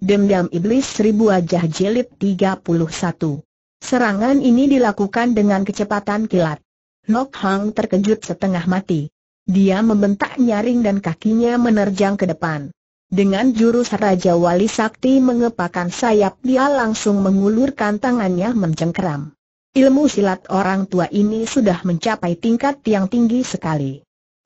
Dendam Iblis Seribu Wajah Jelit 31 Serangan ini dilakukan dengan kecepatan kilat. Nok Hang terkejut setengah mati. Dia membentak nyaring dan kakinya menerjang ke depan. Dengan jurus Raja Wali Sakti mengepakkan sayap dia langsung mengulurkan tangannya mencengkeram. Ilmu silat orang tua ini sudah mencapai tingkat yang tinggi sekali.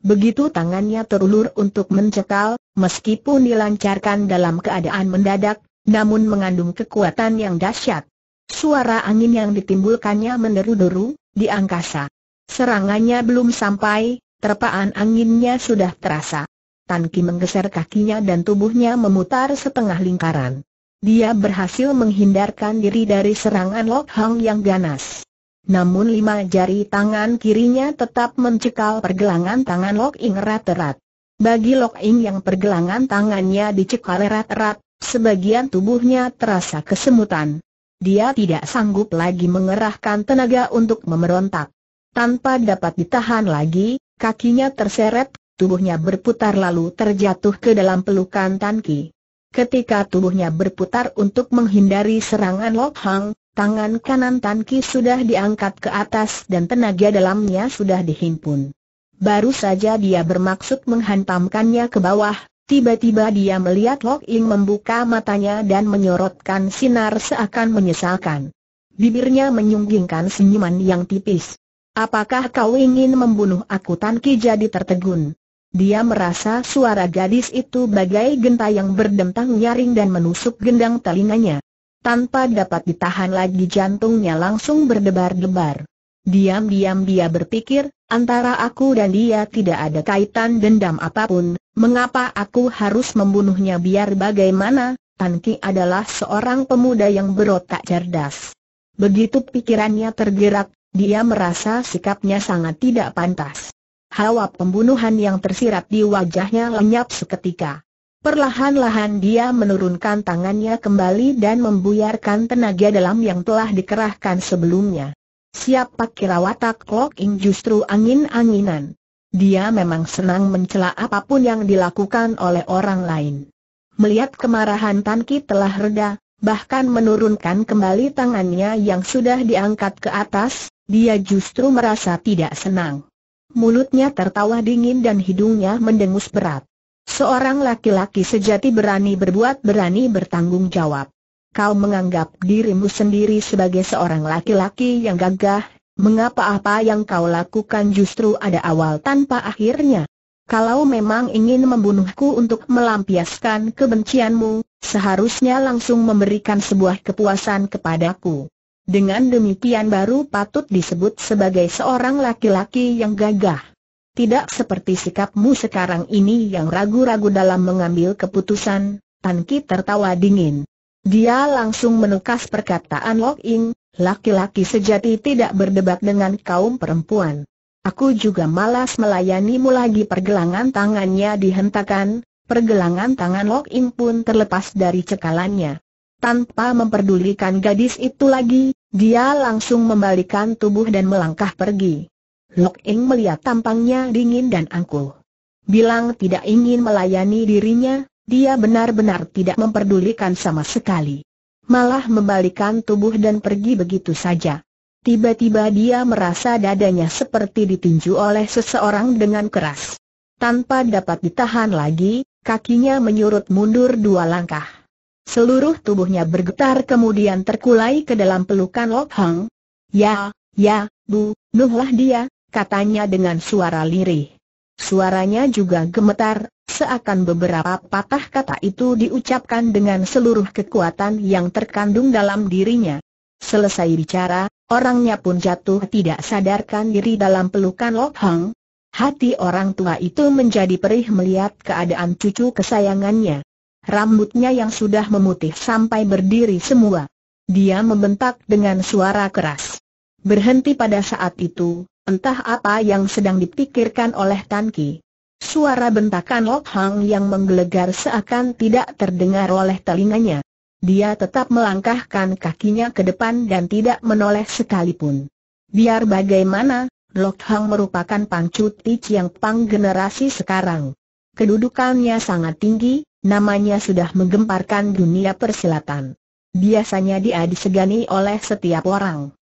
Begitu tangannya terulur untuk mencekal, meskipun dilancarkan dalam keadaan mendadak, namun mengandung kekuatan yang dahsyat. Suara angin yang ditimbulkannya menderu-deru di angkasa. Serangannya belum sampai, terpaan anginnya sudah terasa. Tan Ki menggeser kakinya dan tubuhnya memutar setengah lingkaran. Dia berhasil menghindarkan diri dari serangan Lok Hang yang ganas. Namun lima jari tangan kirinya tetap mencekal pergelangan tangan Lok Ing erat-erat. Bagi Lok Ing yang pergelangan tangannya dicekal erat-erat, sebagian tubuhnya terasa kesemutan. Dia tidak sanggup lagi mengerahkan tenaga untuk memerontak. Tanpa dapat ditahan lagi, kakinya terseret, tubuhnya berputar lalu terjatuh ke dalam pelukan Tan Ki. Ketika tubuhnya berputar untuk menghindari serangan Lok Hang, Tangan kanan Tan Ki sudah diangkat ke atas dan tenaga dalamnya sudah dihimpun. Baru saja dia bermaksud menghantamkannya ke bawah, tiba-tiba dia melihat Lok Ing membuka matanya dan menyorotkan sinar seakan menyesalkan. Bibirnya menyunggingkan senyuman yang tipis. Apakah kau ingin membunuh aku Tan Ki jadi tertegun? Dia merasa suara gadis itu bagai genta yang berdentang nyaring dan menusuk gendang telinganya. Tanpa dapat ditahan lagi jantungnya langsung berdebar-debar. Diam-diam dia berpikir, antara aku dan dia tidak ada kaitan dendam apapun, mengapa aku harus membunuhnya biar bagaimana, Tan Ki adalah seorang pemuda yang berotak cerdas. Begitu pikirannya tergerak, dia merasa sikapnya sangat tidak pantas. Hawa pembunuhan yang tersirat di wajahnya lenyap seketika. Perlahan-lahan dia menurunkan tangannya kembali dan membuyarkan tenaga dalam yang telah dikerahkan sebelumnya. Siapa kira watak Lok Ing justru angin-anginan. Dia memang senang mencela apapun yang dilakukan oleh orang lain. Melihat kemarahan Tan Ki telah reda, bahkan menurunkan kembali tangannya yang sudah diangkat ke atas, dia justru merasa tidak senang. Mulutnya tertawa dingin dan hidungnya mendengus berat. Seorang laki-laki sejati berani berbuat berani bertanggung jawab. Kau menganggap dirimu sendiri sebagai seorang laki-laki yang gagah, mengapa apa yang kau lakukan justru ada awal tanpa akhirnya? Kalau memang ingin membunuhku untuk melampiaskan kebencianmu, seharusnya langsung memberikan sebuah kepuasan kepadaku. Dengan demikian baru patut disebut sebagai seorang laki-laki yang gagah. Tidak seperti sikapmu sekarang ini yang ragu-ragu dalam mengambil keputusan, Tan Ki tertawa dingin. Dia langsung menukas perkataan Lok Ing, laki-laki sejati tidak berdebat dengan kaum perempuan. Aku juga malas melayanimu lagi pergelangan tangannya dihentakan, pergelangan tangan Lok Ing pun terlepas dari cekalannya. Tanpa memperdulikan gadis itu lagi, dia langsung membalikan tubuh dan melangkah pergi. Nok Eng melihat tampangnya dingin dan angkuh. Bilang tidak ingin melayani dirinya, dia benar-benar tidak memperdulikan sama sekali. Malah membalikan tubuh dan pergi begitu saja. Tiba-tiba dia merasa dadanya seperti ditinju oleh seseorang dengan keras. Tanpa dapat ditahan lagi, kakinya menyurut mundur dua langkah. Seluruh tubuhnya bergetar kemudian terkulai ke dalam pelukan Lok Hang. Ya, ya, bu, nuhlah dia, katanya dengan suara lirih. Suaranya juga gemetar, seakan beberapa patah kata itu diucapkan dengan seluruh kekuatan yang terkandung dalam dirinya. Selesai bicara, orangnya pun jatuh tidak sadarkan diri dalam pelukan Lok Hang. Hati orang tua itu menjadi perih melihat keadaan cucu kesayangannya. Rambutnya yang sudah memutih sampai berdiri semua. Dia membentak dengan suara keras. Berhenti pada saat itu, Entah apa yang sedang dipikirkan oleh Tan Ki. Suara bentakan Lok Hang yang menggelegar seakan tidak terdengar oleh telinganya. Dia tetap melangkahkan kakinya ke depan dan tidak menoleh sekalipun. Biar bagaimana, Lok Hang merupakan pangcut Tich yang pang generasi sekarang. Kedudukannya sangat tinggi, namanya sudah menggemparkan dunia persilatan. Biasanya dia disegani oleh setiap orang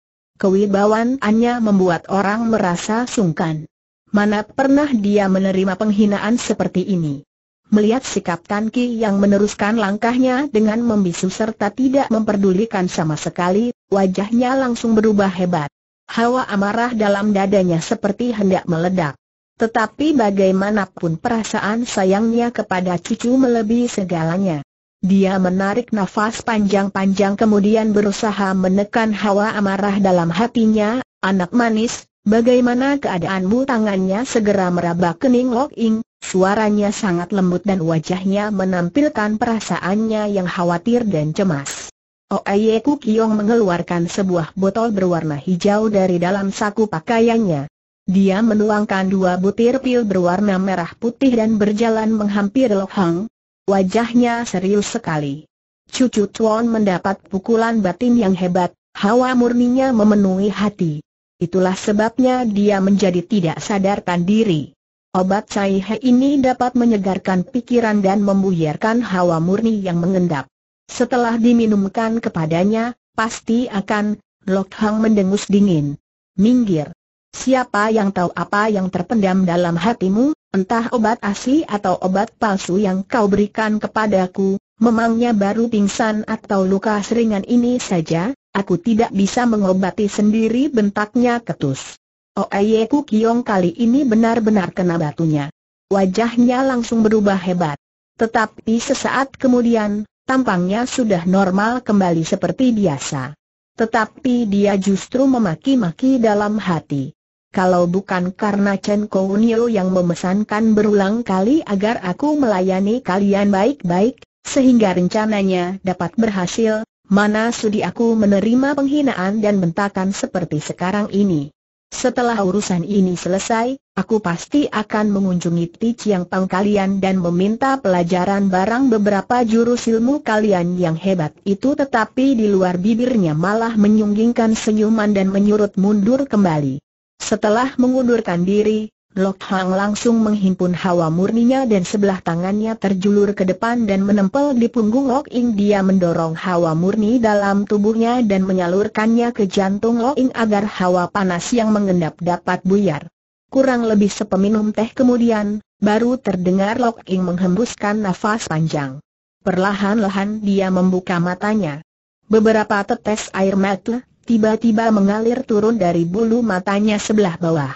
kewibawaannya membuat orang merasa sungkan. Mana pernah dia menerima penghinaan seperti ini? Melihat sikap Tan Ki yang meneruskan langkahnya dengan membisu serta tidak memperdulikan sama sekali, wajahnya langsung berubah hebat. Hawa amarah dalam dadanya seperti hendak meledak. Tetapi bagaimanapun perasaan sayangnya kepada cucu melebihi segalanya. Dia menarik nafas panjang-panjang kemudian berusaha menekan hawa amarah dalam hatinya, anak manis, bagaimana keadaanmu tangannya segera meraba kening Lok Ing, suaranya sangat lembut dan wajahnya menampilkan perasaannya yang khawatir dan cemas. Oye oh, Kukiong mengeluarkan sebuah botol berwarna hijau dari dalam saku pakaiannya. Dia menuangkan dua butir pil berwarna merah putih dan berjalan menghampiri Lok Hang, Wajahnya serius sekali. Cucu Tuan mendapat pukulan batin yang hebat, hawa murninya memenuhi hati. Itulah sebabnya dia menjadi tidak sadarkan diri. Obat he ini dapat menyegarkan pikiran dan membuyarkan hawa murni yang mengendap. Setelah diminumkan kepadanya, pasti akan, Lok Hang mendengus dingin. Minggir. Siapa yang tahu apa yang terpendam dalam hatimu? Entah obat asli atau obat palsu yang kau berikan kepadaku, memangnya baru pingsan atau luka seringan ini saja, aku tidak bisa mengobati sendiri bentaknya ketus. Oh Oayeku Kiong kali ini benar-benar kena batunya. Wajahnya langsung berubah hebat. Tetapi sesaat kemudian, tampangnya sudah normal kembali seperti biasa. Tetapi dia justru memaki-maki dalam hati kalau bukan karena Chen Kounio yang memesankan berulang kali agar aku melayani kalian baik-baik, sehingga rencananya dapat berhasil, mana sudi aku menerima penghinaan dan bentakan seperti sekarang ini. Setelah urusan ini selesai, aku pasti akan mengunjungi Ti yang Pang kalian dan meminta pelajaran barang beberapa jurus ilmu kalian yang hebat itu tetapi di luar bibirnya malah menyunggingkan senyuman dan menyurut mundur kembali. Setelah mengundurkan diri, Lok Hang langsung menghimpun hawa murninya dan sebelah tangannya terjulur ke depan dan menempel di punggung Lok Ing. Dia mendorong hawa murni dalam tubuhnya dan menyalurkannya ke jantung Lok Ing agar hawa panas yang mengendap dapat buyar. Kurang lebih sepeminum teh kemudian, baru terdengar Lok Ing menghembuskan nafas panjang. Perlahan-lahan dia membuka matanya. Beberapa tetes air mata tiba-tiba mengalir turun dari bulu matanya sebelah bawah.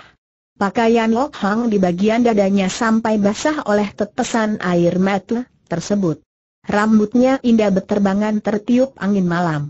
Pakaian Lok Hang di bagian dadanya sampai basah oleh tetesan air mata tersebut. Rambutnya indah beterbangan tertiup angin malam.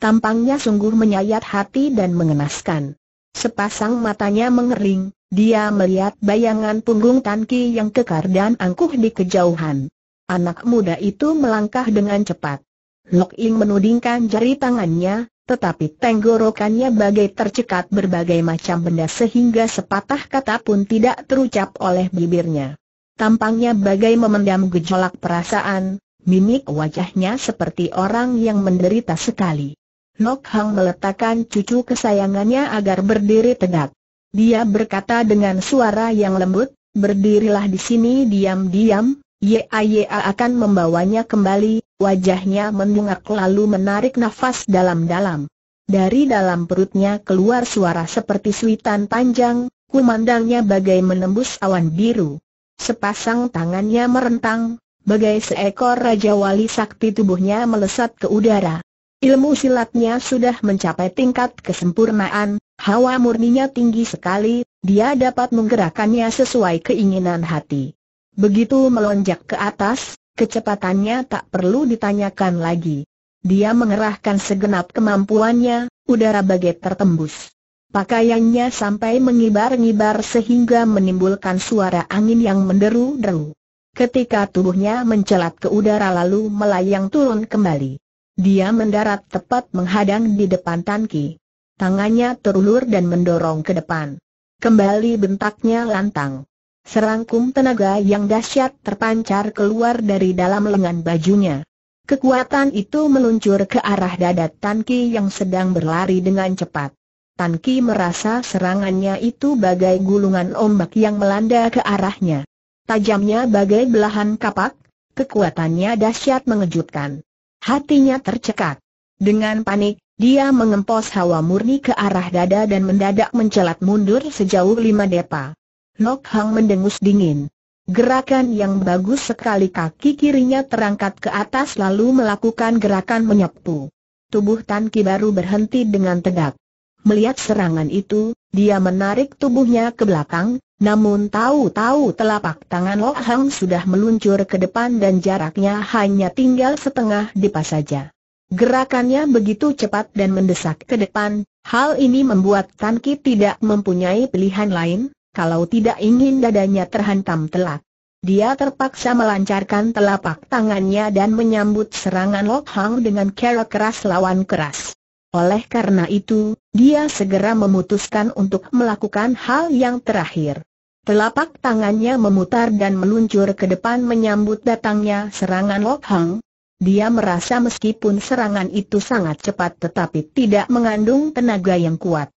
Tampangnya sungguh menyayat hati dan mengenaskan. Sepasang matanya mengering, dia melihat bayangan punggung Tanki yang kekar dan angkuh di kejauhan. Anak muda itu melangkah dengan cepat. Lok Ing menudingkan jari tangannya, tetapi tenggorokannya bagai tercekat berbagai macam benda sehingga sepatah kata pun tidak terucap oleh bibirnya. Tampangnya bagai memendam gejolak perasaan, mimik wajahnya seperti orang yang menderita sekali. Nok Hang meletakkan cucu kesayangannya agar berdiri tegak. Dia berkata dengan suara yang lembut, berdirilah di sini diam-diam, Yaya akan membawanya kembali, wajahnya mendungak lalu menarik nafas dalam-dalam. Dari dalam perutnya keluar suara seperti suitan panjang, kumandangnya bagai menembus awan biru. Sepasang tangannya merentang, bagai seekor Raja Wali Sakti tubuhnya melesat ke udara. Ilmu silatnya sudah mencapai tingkat kesempurnaan, hawa murninya tinggi sekali, dia dapat menggerakkannya sesuai keinginan hati. Begitu melonjak ke atas, kecepatannya tak perlu ditanyakan lagi. Dia mengerahkan segenap kemampuannya, udara bagai tertembus. Pakaiannya sampai mengibar-ngibar sehingga menimbulkan suara angin yang menderu-deru. Ketika tubuhnya mencelat ke udara lalu melayang turun kembali. Dia mendarat tepat menghadang di depan tangki. Tangannya terulur dan mendorong ke depan. Kembali bentaknya lantang. Serangkum tenaga yang dahsyat terpancar keluar dari dalam lengan bajunya. Kekuatan itu meluncur ke arah dada Tan yang sedang berlari dengan cepat. Tan merasa serangannya itu bagai gulungan ombak yang melanda ke arahnya. Tajamnya bagai belahan kapak, kekuatannya dahsyat mengejutkan. Hatinya tercekat. Dengan panik, dia mengempos hawa murni ke arah dada dan mendadak mencelat mundur sejauh lima depa. Lok Hang mendengus dingin. Gerakan yang bagus sekali kaki kirinya terangkat ke atas lalu melakukan gerakan menyapu. Tubuh Tan Ki baru berhenti dengan tegak. Melihat serangan itu, dia menarik tubuhnya ke belakang, namun tahu-tahu telapak tangan Lok Hang sudah meluncur ke depan dan jaraknya hanya tinggal setengah dipas saja. Gerakannya begitu cepat dan mendesak ke depan, hal ini membuat Tan Ki tidak mempunyai pilihan lain, kalau tidak ingin dadanya terhantam telak. Dia terpaksa melancarkan telapak tangannya dan menyambut serangan Lok Hang dengan cara keras lawan keras. Oleh karena itu, dia segera memutuskan untuk melakukan hal yang terakhir. Telapak tangannya memutar dan meluncur ke depan menyambut datangnya serangan Lok Hang. Dia merasa meskipun serangan itu sangat cepat tetapi tidak mengandung tenaga yang kuat.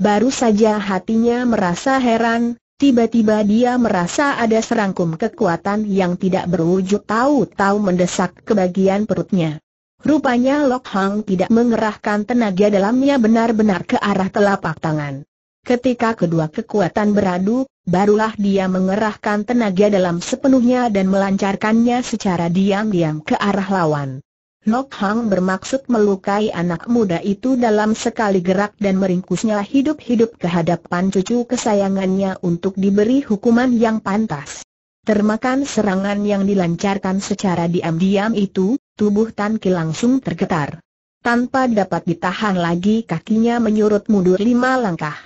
Baru saja hatinya merasa heran, tiba-tiba dia merasa ada serangkum kekuatan yang tidak berwujud tahu-tahu mendesak ke bagian perutnya. Rupanya Lok Hang tidak mengerahkan tenaga dalamnya benar-benar ke arah telapak tangan. Ketika kedua kekuatan beradu, barulah dia mengerahkan tenaga dalam sepenuhnya dan melancarkannya secara diam-diam ke arah lawan. Nok Hang bermaksud melukai anak muda itu dalam sekali gerak dan meringkusnya hidup-hidup ke hadapan cucu kesayangannya untuk diberi hukuman yang pantas. Termakan serangan yang dilancarkan secara diam-diam itu, tubuh Tan Ki langsung tergetar. Tanpa dapat ditahan lagi kakinya menyurut mundur lima langkah.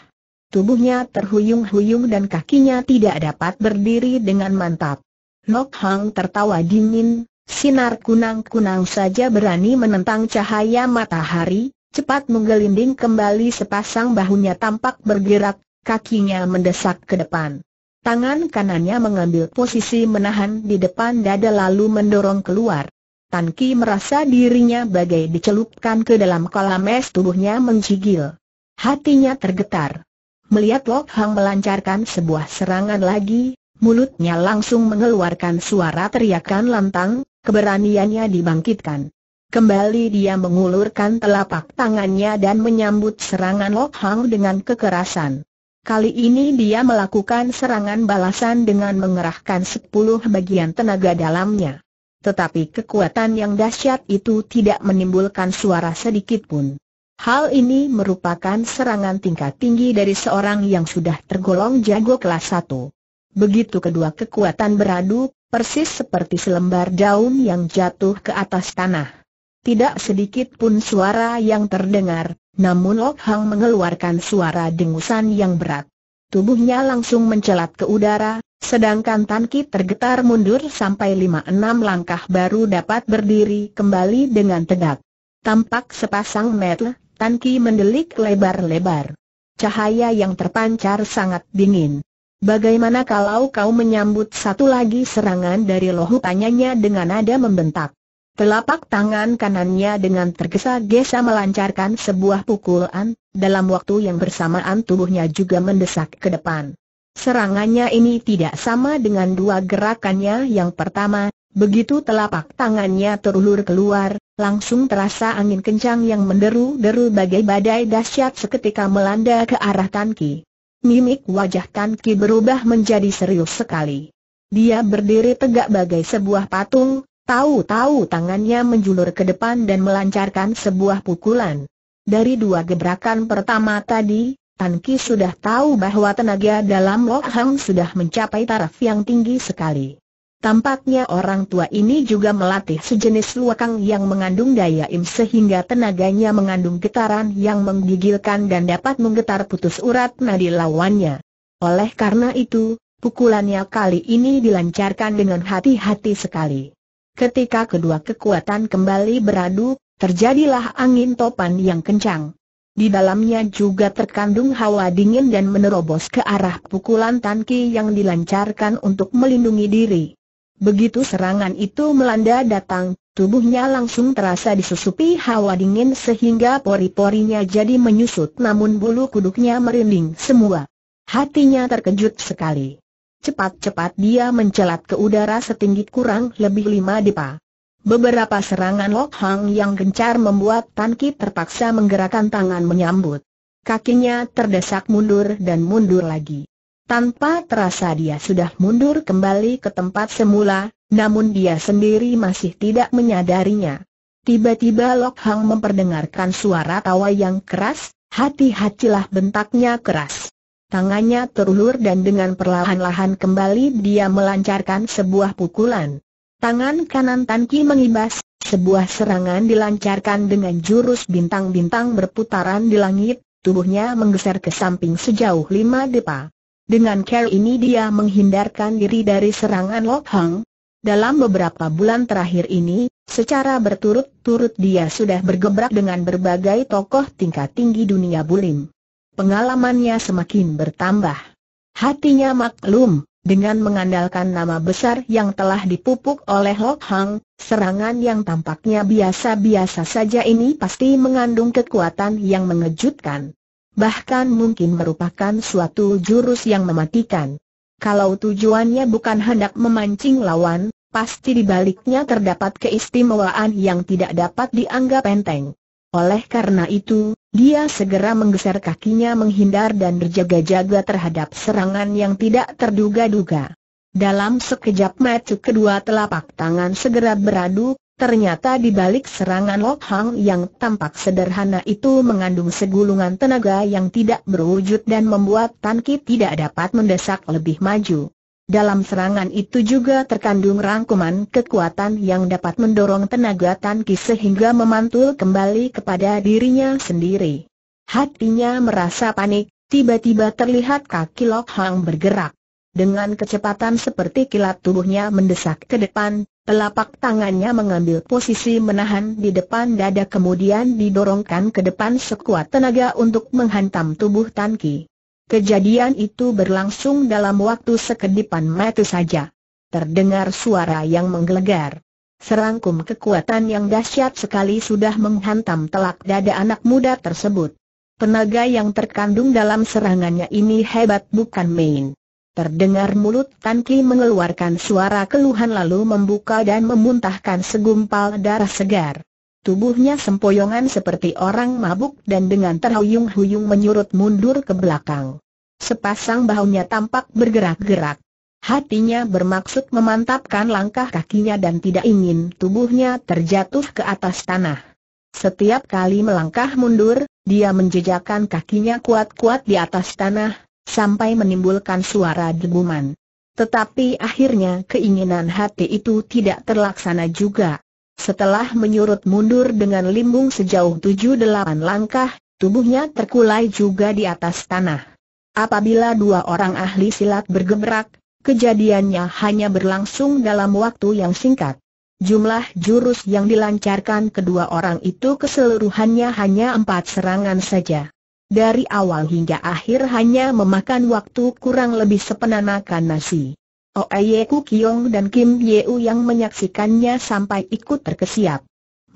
Tubuhnya terhuyung-huyung dan kakinya tidak dapat berdiri dengan mantap. Nok Hang tertawa dingin, Sinar kunang-kunang saja berani menentang cahaya matahari, cepat menggelinding kembali sepasang bahunya tampak bergerak, kakinya mendesak ke depan. Tangan kanannya mengambil posisi menahan di depan dada lalu mendorong keluar. Tan Ki merasa dirinya bagai dicelupkan ke dalam kolam es tubuhnya menjigil. Hatinya tergetar. Melihat Lok Hang melancarkan sebuah serangan lagi, mulutnya langsung mengeluarkan suara teriakan lantang, keberaniannya dibangkitkan. Kembali dia mengulurkan telapak tangannya dan menyambut serangan Lok Hang dengan kekerasan. Kali ini dia melakukan serangan balasan dengan mengerahkan 10 bagian tenaga dalamnya. Tetapi kekuatan yang dahsyat itu tidak menimbulkan suara sedikit pun. Hal ini merupakan serangan tingkat tinggi dari seorang yang sudah tergolong jago kelas 1. Begitu kedua kekuatan beradu, persis seperti selembar daun yang jatuh ke atas tanah. Tidak sedikit pun suara yang terdengar, namun Lok Hang mengeluarkan suara dengusan yang berat. Tubuhnya langsung mencelat ke udara, sedangkan Tan Ki tergetar mundur sampai 5-6 langkah baru dapat berdiri kembali dengan tegak. Tampak sepasang mata, Tan Ki mendelik lebar-lebar. Cahaya yang terpancar sangat dingin. Bagaimana kalau kau menyambut satu lagi serangan dari lohu tanyanya dengan nada membentak. Telapak tangan kanannya dengan tergesa-gesa melancarkan sebuah pukulan, dalam waktu yang bersamaan tubuhnya juga mendesak ke depan. Serangannya ini tidak sama dengan dua gerakannya yang pertama, begitu telapak tangannya terulur keluar, langsung terasa angin kencang yang menderu-deru bagai badai dahsyat seketika melanda ke arah Tanki mimik wajah Tan berubah menjadi serius sekali. Dia berdiri tegak bagai sebuah patung, tahu-tahu tangannya menjulur ke depan dan melancarkan sebuah pukulan. Dari dua gebrakan pertama tadi, Tan sudah tahu bahwa tenaga dalam Lo Hang sudah mencapai taraf yang tinggi sekali. Tampaknya orang tua ini juga melatih sejenis luakang yang mengandung daya im sehingga tenaganya mengandung getaran yang menggigilkan dan dapat menggetar putus urat nadi lawannya. Oleh karena itu, pukulannya kali ini dilancarkan dengan hati-hati sekali. Ketika kedua kekuatan kembali beradu, terjadilah angin topan yang kencang. Di dalamnya juga terkandung hawa dingin dan menerobos ke arah pukulan tanki yang dilancarkan untuk melindungi diri. Begitu serangan itu melanda datang, tubuhnya langsung terasa disusupi hawa dingin sehingga pori-porinya jadi menyusut namun bulu kuduknya merinding semua. Hatinya terkejut sekali. Cepat-cepat dia mencelat ke udara setinggi kurang lebih lima dipa. Beberapa serangan Lok Hang yang gencar membuat Tan Ki terpaksa menggerakkan tangan menyambut. Kakinya terdesak mundur dan mundur lagi. Tanpa terasa dia sudah mundur kembali ke tempat semula, namun dia sendiri masih tidak menyadarinya. Tiba-tiba Lok Hang memperdengarkan suara tawa yang keras, hati-hatilah bentaknya keras. Tangannya terulur dan dengan perlahan-lahan kembali dia melancarkan sebuah pukulan. Tangan kanan Tan Ki mengibas, sebuah serangan dilancarkan dengan jurus bintang-bintang berputaran di langit, tubuhnya menggeser ke samping sejauh lima depa. Dengan cara ini dia menghindarkan diri dari serangan Lok Hang. Dalam beberapa bulan terakhir ini, secara berturut-turut dia sudah bergebrak dengan berbagai tokoh tingkat tinggi dunia bulim. Pengalamannya semakin bertambah. Hatinya maklum, dengan mengandalkan nama besar yang telah dipupuk oleh Lok Hang, serangan yang tampaknya biasa-biasa saja ini pasti mengandung kekuatan yang mengejutkan bahkan mungkin merupakan suatu jurus yang mematikan. Kalau tujuannya bukan hendak memancing lawan, pasti dibaliknya terdapat keistimewaan yang tidak dapat dianggap enteng. Oleh karena itu, dia segera menggeser kakinya menghindar dan berjaga-jaga terhadap serangan yang tidak terduga-duga. Dalam sekejap mata kedua telapak tangan segera beradu, Ternyata di balik serangan Lok Hang yang tampak sederhana itu mengandung segulungan tenaga yang tidak berwujud dan membuat Tan Ki tidak dapat mendesak lebih maju. Dalam serangan itu juga terkandung rangkuman kekuatan yang dapat mendorong tenaga Tan Ki sehingga memantul kembali kepada dirinya sendiri. Hatinya merasa panik, tiba-tiba terlihat kaki Lok Hang bergerak. Dengan kecepatan seperti kilat tubuhnya mendesak ke depan, Telapak tangannya mengambil posisi menahan di depan dada kemudian didorongkan ke depan sekuat tenaga untuk menghantam tubuh Tan Ki. Kejadian itu berlangsung dalam waktu sekedipan mata saja. Terdengar suara yang menggelegar. Serangkum kekuatan yang dahsyat sekali sudah menghantam telak dada anak muda tersebut. Tenaga yang terkandung dalam serangannya ini hebat bukan main. Terdengar mulut Tan Ki mengeluarkan suara keluhan lalu membuka dan memuntahkan segumpal darah segar. Tubuhnya sempoyongan seperti orang mabuk dan dengan terhuyung-huyung menyurut mundur ke belakang. Sepasang bahunya tampak bergerak-gerak. Hatinya bermaksud memantapkan langkah kakinya dan tidak ingin tubuhnya terjatuh ke atas tanah. Setiap kali melangkah mundur, dia menjejakkan kakinya kuat-kuat di atas tanah, sampai menimbulkan suara deguman. Tetapi akhirnya keinginan hati itu tidak terlaksana juga. Setelah menyurut mundur dengan limbung sejauh tujuh delapan langkah, tubuhnya terkulai juga di atas tanah. Apabila dua orang ahli silat bergebrak, kejadiannya hanya berlangsung dalam waktu yang singkat. Jumlah jurus yang dilancarkan kedua orang itu keseluruhannya hanya empat serangan saja. Dari awal hingga akhir hanya memakan waktu kurang lebih sepenanakan makan nasi. Oeye Ku Kiong dan Kim Yeu yang menyaksikannya sampai ikut terkesiap.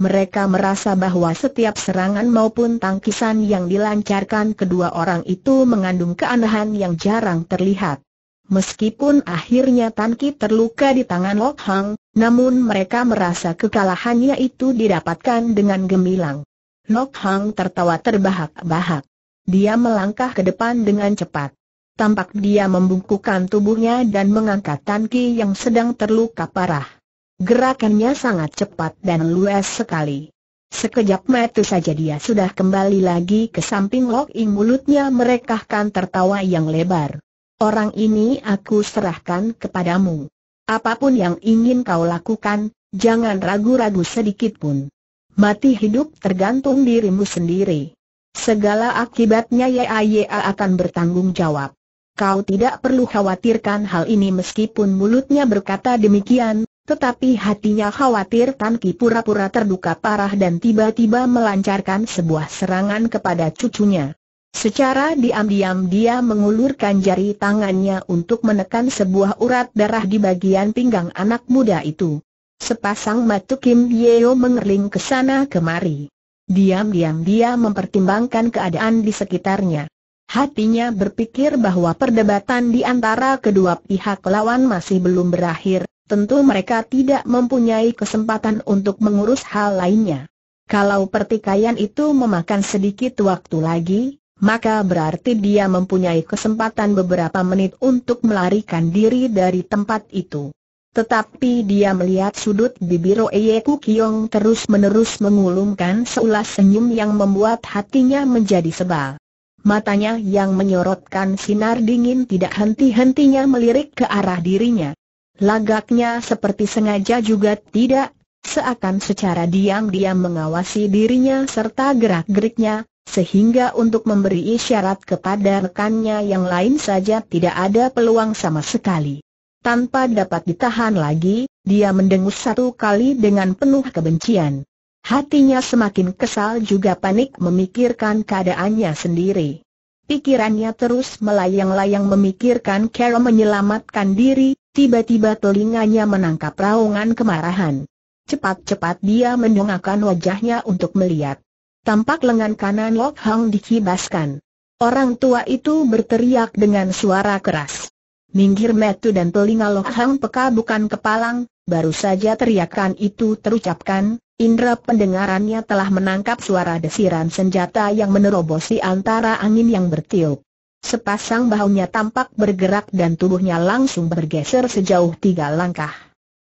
Mereka merasa bahwa setiap serangan maupun tangkisan yang dilancarkan kedua orang itu mengandung keanehan yang jarang terlihat. Meskipun akhirnya Tan terluka di tangan Lok Hang, namun mereka merasa kekalahannya itu didapatkan dengan gemilang. Lok Hang tertawa terbahak-bahak. Dia melangkah ke depan dengan cepat. Tampak dia membungkukkan tubuhnya dan mengangkat Tan Ki yang sedang terluka parah. Gerakannya sangat cepat dan luas sekali. Sekejap mata saja dia sudah kembali lagi ke samping Lok Ing mulutnya merekahkan tertawa yang lebar. Orang ini aku serahkan kepadamu. Apapun yang ingin kau lakukan, jangan ragu-ragu sedikitpun. Mati hidup tergantung dirimu sendiri. Segala akibatnya YAYA akan bertanggung jawab. Kau tidak perlu khawatirkan hal ini meskipun mulutnya berkata demikian, tetapi hatinya khawatir Tan Ki pura-pura terduka parah dan tiba-tiba melancarkan sebuah serangan kepada cucunya. Secara diam-diam dia mengulurkan jari tangannya untuk menekan sebuah urat darah di bagian pinggang anak muda itu. Sepasang mata Yeo mengerling ke sana kemari. Diam-diam dia mempertimbangkan keadaan di sekitarnya. Hatinya berpikir bahwa perdebatan di antara kedua pihak lawan masih belum berakhir, tentu mereka tidak mempunyai kesempatan untuk mengurus hal lainnya. Kalau pertikaian itu memakan sedikit waktu lagi, maka berarti dia mempunyai kesempatan beberapa menit untuk melarikan diri dari tempat itu. Tetapi dia melihat sudut bibir Oye Kukyong terus-menerus mengulungkan seulas senyum yang membuat hatinya menjadi sebal. Matanya yang menyorotkan sinar dingin tidak henti-hentinya melirik ke arah dirinya. Lagaknya seperti sengaja juga tidak, seakan secara diam-diam mengawasi dirinya serta gerak-geriknya, sehingga untuk memberi isyarat kepada rekannya yang lain saja tidak ada peluang sama sekali. Tanpa dapat ditahan lagi, dia mendengus satu kali dengan penuh kebencian. Hatinya semakin kesal juga panik memikirkan keadaannya sendiri. Pikirannya terus melayang-layang memikirkan cara menyelamatkan diri, tiba-tiba telinganya menangkap raungan kemarahan. Cepat-cepat dia mendongakkan wajahnya untuk melihat. Tampak lengan kanan Lok Hang dikibaskan. Orang tua itu berteriak dengan suara keras. Minggir metu dan telinga Lok Hang peka bukan kepalang, baru saja teriakan itu terucapkan, indera pendengarannya telah menangkap suara desiran senjata yang menerobosi antara angin yang bertiup. Sepasang bahunya tampak bergerak dan tubuhnya langsung bergeser sejauh tiga langkah.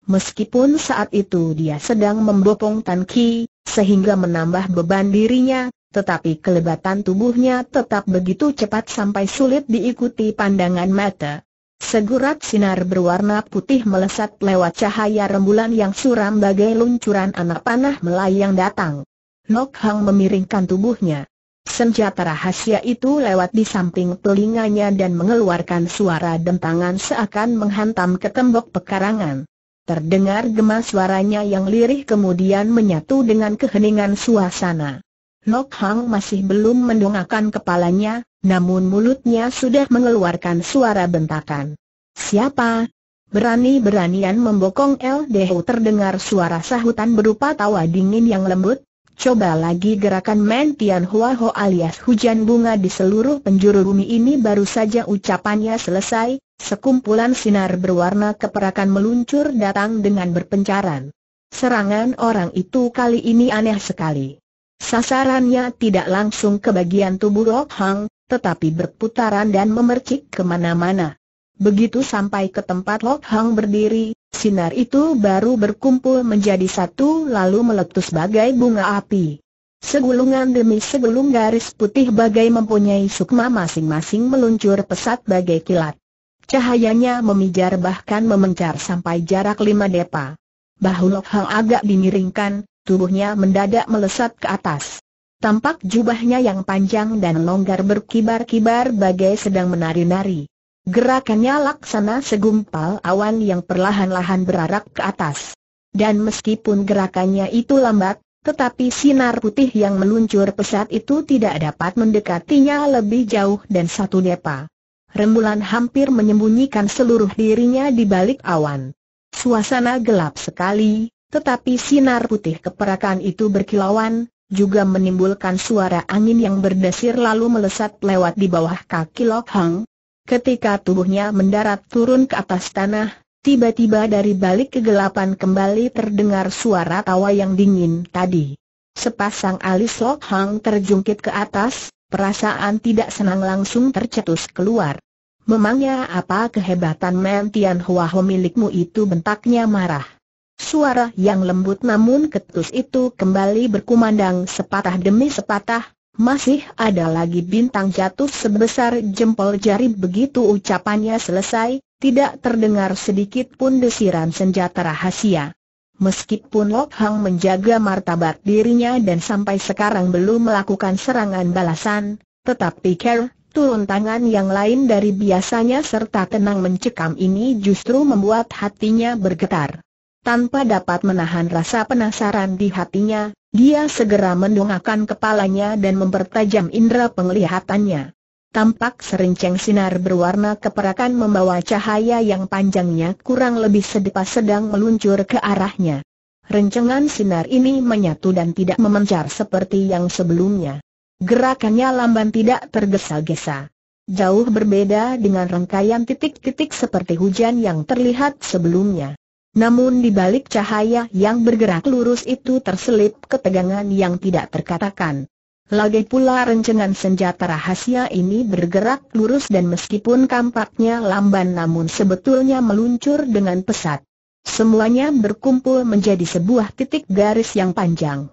Meskipun saat itu dia sedang membopong Tan Ki, sehingga menambah beban dirinya, tetapi kelebatan tubuhnya tetap begitu cepat sampai sulit diikuti pandangan mata. Segurat sinar berwarna putih melesat lewat cahaya rembulan yang suram bagai luncuran anak panah melayang datang. Nok Hang memiringkan tubuhnya. Senjata rahasia itu lewat di samping telinganya dan mengeluarkan suara dentangan seakan menghantam ke tembok pekarangan. Terdengar gemas suaranya yang lirih kemudian menyatu dengan keheningan suasana. Lok Hang masih belum mendongakkan kepalanya, namun mulutnya sudah mengeluarkan suara bentakan. Siapa? Berani-beranian membokong LDH terdengar suara sahutan berupa tawa dingin yang lembut, Coba lagi gerakan Men Tian Hua Ho alias hujan bunga di seluruh penjuru bumi ini baru saja ucapannya selesai, sekumpulan sinar berwarna keperakan meluncur datang dengan berpencaran. Serangan orang itu kali ini aneh sekali. Sasarannya tidak langsung ke bagian tubuh Lok Hang, tetapi berputaran dan memercik kemana-mana. Begitu sampai ke tempat Lok Hang berdiri, sinar itu baru berkumpul menjadi satu lalu meletus bagai bunga api. Segulungan demi segulung garis putih bagai mempunyai sukma masing-masing meluncur pesat bagai kilat. Cahayanya memijar bahkan memencar sampai jarak lima depa. Bahu Lok Hang agak dimiringkan, tubuhnya mendadak melesat ke atas. Tampak jubahnya yang panjang dan longgar berkibar-kibar bagai sedang menari-nari. Gerakannya laksana segumpal awan yang perlahan-lahan berarak ke atas. Dan meskipun gerakannya itu lambat, tetapi sinar putih yang meluncur pesat itu tidak dapat mendekatinya lebih jauh dan satu depa. Rembulan hampir menyembunyikan seluruh dirinya di balik awan. Suasana gelap sekali, tetapi sinar putih keperakan itu berkilauan, juga menimbulkan suara angin yang berdesir lalu melesat lewat di bawah kaki Lok Hang. Ketika tubuhnya mendarat turun ke atas tanah, tiba-tiba dari balik kegelapan kembali terdengar suara tawa yang dingin tadi. Sepasang alis Lok Hang terjungkit ke atas, perasaan tidak senang langsung tercetus keluar. Memangnya apa kehebatan Mentian Hua milikmu itu bentaknya marah. Suara yang lembut namun ketus itu kembali berkumandang sepatah demi sepatah, masih ada lagi bintang jatuh sebesar jempol jari begitu ucapannya selesai, tidak terdengar sedikit pun desiran senjata rahasia. Meskipun Lok Hang menjaga martabat dirinya dan sampai sekarang belum melakukan serangan balasan, tetapi Kerr turun tangan yang lain dari biasanya serta tenang mencekam ini justru membuat hatinya bergetar. Tanpa dapat menahan rasa penasaran di hatinya, dia segera mendongakkan kepalanya dan mempertajam indera penglihatannya. Tampak serinceng sinar berwarna keperakan membawa cahaya yang panjangnya kurang lebih sedepa sedang meluncur ke arahnya. Rencengan sinar ini menyatu dan tidak memencar seperti yang sebelumnya. Gerakannya lamban tidak tergesa-gesa. Jauh berbeda dengan rangkaian titik-titik seperti hujan yang terlihat sebelumnya. Namun di balik cahaya yang bergerak lurus itu terselip ketegangan yang tidak terkatakan. Lagi pula rencengan senjata rahasia ini bergerak lurus dan meskipun kampaknya lamban namun sebetulnya meluncur dengan pesat. Semuanya berkumpul menjadi sebuah titik garis yang panjang.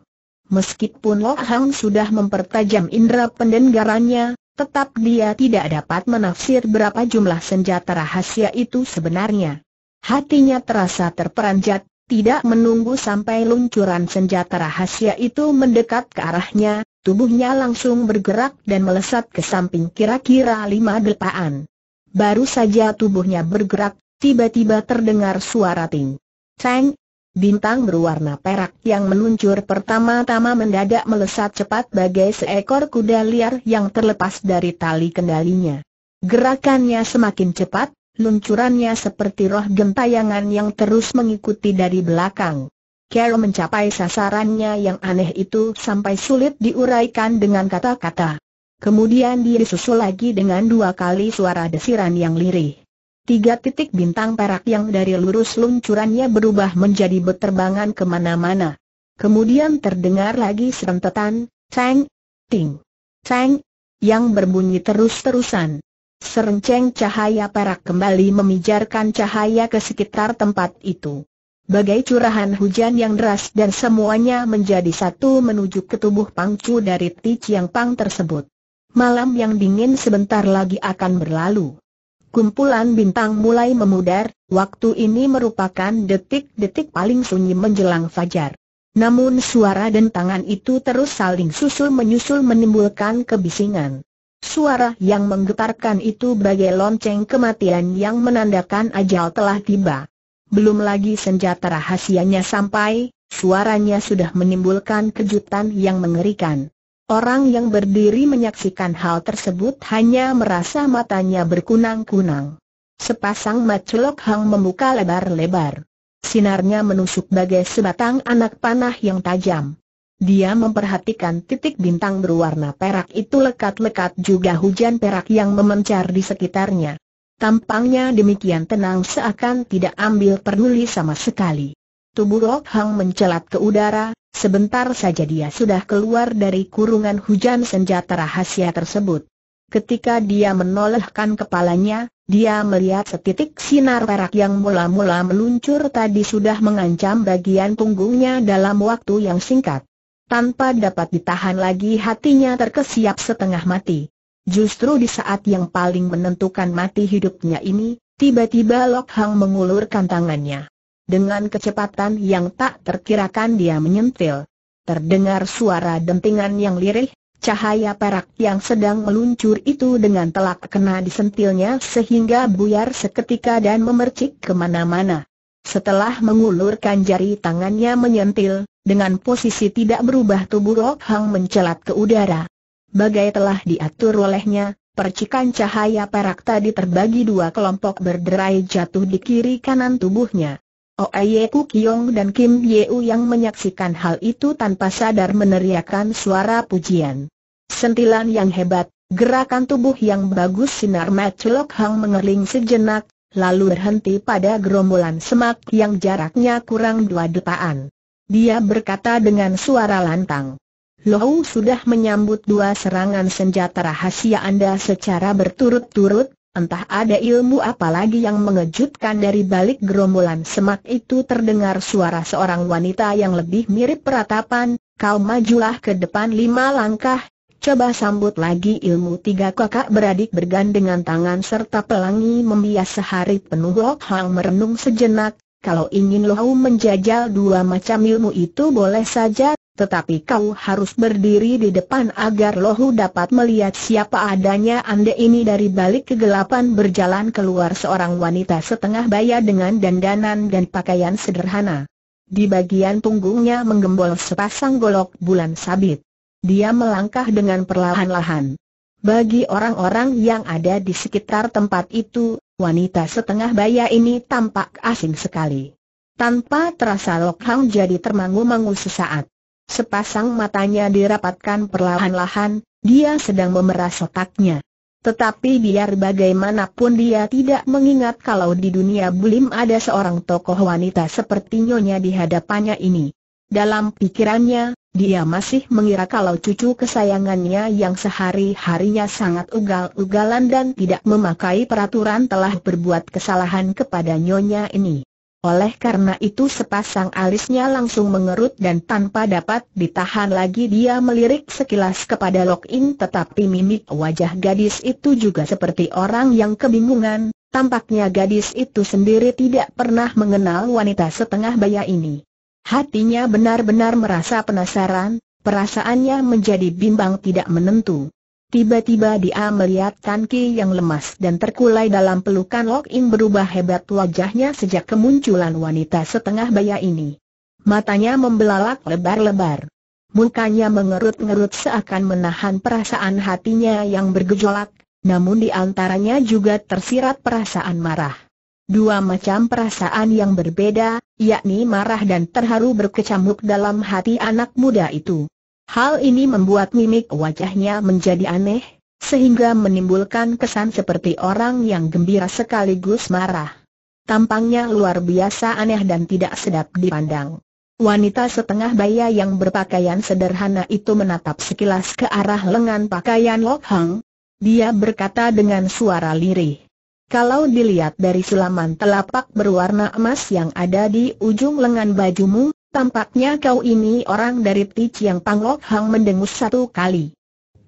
Meskipun Lo Hang sudah mempertajam indera pendengarannya, tetap dia tidak dapat menafsir berapa jumlah senjata rahasia itu sebenarnya. Hatinya terasa terperanjat, tidak menunggu sampai luncuran senjata rahasia itu mendekat ke arahnya, tubuhnya langsung bergerak dan melesat ke samping kira-kira lima depaan. Baru saja tubuhnya bergerak, tiba-tiba terdengar suara ting. Teng! Bintang berwarna perak yang meluncur pertama-tama mendadak melesat cepat bagai seekor kuda liar yang terlepas dari tali kendalinya. Gerakannya semakin cepat, luncurannya seperti roh gentayangan yang terus mengikuti dari belakang. Carol mencapai sasarannya yang aneh itu sampai sulit diuraikan dengan kata-kata. Kemudian dia disusul lagi dengan dua kali suara desiran yang lirih. Tiga titik bintang perak yang dari lurus luncurannya berubah menjadi beterbangan kemana-mana. Kemudian terdengar lagi serentetan, ceng, ting, ceng, yang berbunyi terus-terusan. Serenceng cahaya perak kembali memijarkan cahaya ke sekitar tempat itu. Bagai curahan hujan yang deras dan semuanya menjadi satu menuju ke tubuh pangcu dari Ti Pang tersebut. Malam yang dingin sebentar lagi akan berlalu. Kumpulan bintang mulai memudar, waktu ini merupakan detik-detik paling sunyi menjelang fajar. Namun suara dentangan itu terus saling susul-menyusul menimbulkan kebisingan. Suara yang menggetarkan itu bagai lonceng kematian yang menandakan ajal telah tiba. Belum lagi senjata rahasianya sampai, suaranya sudah menimbulkan kejutan yang mengerikan. Orang yang berdiri menyaksikan hal tersebut hanya merasa matanya berkunang-kunang. Sepasang macelok hang membuka lebar-lebar. Sinarnya menusuk bagai sebatang anak panah yang tajam. Dia memperhatikan titik bintang berwarna perak itu lekat-lekat juga hujan perak yang memencar di sekitarnya. Tampangnya demikian tenang seakan tidak ambil peduli sama sekali. Tubuh Rok Hang mencelat ke udara, sebentar saja dia sudah keluar dari kurungan hujan senjata rahasia tersebut. Ketika dia menolehkan kepalanya, dia melihat setitik sinar perak yang mula-mula meluncur tadi sudah mengancam bagian punggungnya dalam waktu yang singkat. Tanpa dapat ditahan lagi hatinya terkesiap setengah mati. Justru di saat yang paling menentukan mati hidupnya ini, tiba-tiba Lok Hang mengulurkan tangannya. Dengan kecepatan yang tak terkirakan dia menyentil. Terdengar suara dentingan yang lirih, cahaya perak yang sedang meluncur itu dengan telak kena disentilnya sehingga buyar seketika dan memercik kemana-mana. Setelah mengulurkan jari tangannya menyentil, dengan posisi tidak berubah tubuh Lok Hang mencelat ke udara. Bagai telah diatur olehnya, percikan cahaya perak tadi terbagi dua kelompok berderai jatuh di kiri kanan tubuhnya. Oh Ku Kiong dan Kim Yeu yang menyaksikan hal itu tanpa sadar meneriakkan suara pujian. Sentilan yang hebat, gerakan tubuh yang bagus sinar mata Lok Hang mengelilingi sejenak, lalu berhenti pada gerombolan semak yang jaraknya kurang dua depaan. Dia berkata dengan suara lantang. Lohu sudah menyambut dua serangan senjata rahasia Anda secara berturut-turut, entah ada ilmu apa lagi yang mengejutkan dari balik gerombolan semak itu terdengar suara seorang wanita yang lebih mirip peratapan, kau majulah ke depan lima langkah, coba sambut lagi ilmu tiga kakak beradik bergandengan tangan serta pelangi membias sehari penuh Lok merenung sejenak, kalau ingin Lohau menjajal dua macam ilmu itu boleh saja, tetapi kau harus berdiri di depan agar Lohu dapat melihat siapa adanya Anda ini dari balik kegelapan berjalan keluar seorang wanita setengah baya dengan dandanan dan pakaian sederhana. Di bagian punggungnya menggembol sepasang golok bulan sabit. Dia melangkah dengan perlahan-lahan. Bagi orang-orang yang ada di sekitar tempat itu, wanita setengah baya ini tampak asing sekali. Tanpa terasa Lok Hang jadi termangu-mangu sesaat. Sepasang matanya dirapatkan perlahan-lahan, dia sedang memeras otaknya. Tetapi biar bagaimanapun dia tidak mengingat kalau di dunia bulim ada seorang tokoh wanita seperti nyonya di hadapannya ini. Dalam pikirannya, dia masih mengira kalau cucu kesayangannya yang sehari-harinya sangat ugal-ugalan dan tidak memakai peraturan telah berbuat kesalahan kepada nyonya ini. Oleh karena itu sepasang alisnya langsung mengerut dan tanpa dapat ditahan lagi dia melirik sekilas kepada Lok In tetapi mimik wajah gadis itu juga seperti orang yang kebingungan, tampaknya gadis itu sendiri tidak pernah mengenal wanita setengah baya ini. Hatinya benar-benar merasa penasaran, perasaannya menjadi bimbang tidak menentu. Tiba-tiba dia melihat Tan yang lemas dan terkulai dalam pelukan Lok In berubah hebat wajahnya sejak kemunculan wanita setengah baya ini. Matanya membelalak lebar-lebar. Mukanya mengerut-ngerut seakan menahan perasaan hatinya yang bergejolak, namun di antaranya juga tersirat perasaan marah dua macam perasaan yang berbeda, yakni marah dan terharu berkecamuk dalam hati anak muda itu. Hal ini membuat mimik wajahnya menjadi aneh, sehingga menimbulkan kesan seperti orang yang gembira sekaligus marah. Tampangnya luar biasa aneh dan tidak sedap dipandang. Wanita setengah baya yang berpakaian sederhana itu menatap sekilas ke arah lengan pakaian Lok Hang. Dia berkata dengan suara lirih. Kalau dilihat dari sulaman telapak berwarna emas yang ada di ujung lengan bajumu, tampaknya kau ini orang dari Tich yang Panglok Hang mendengus satu kali.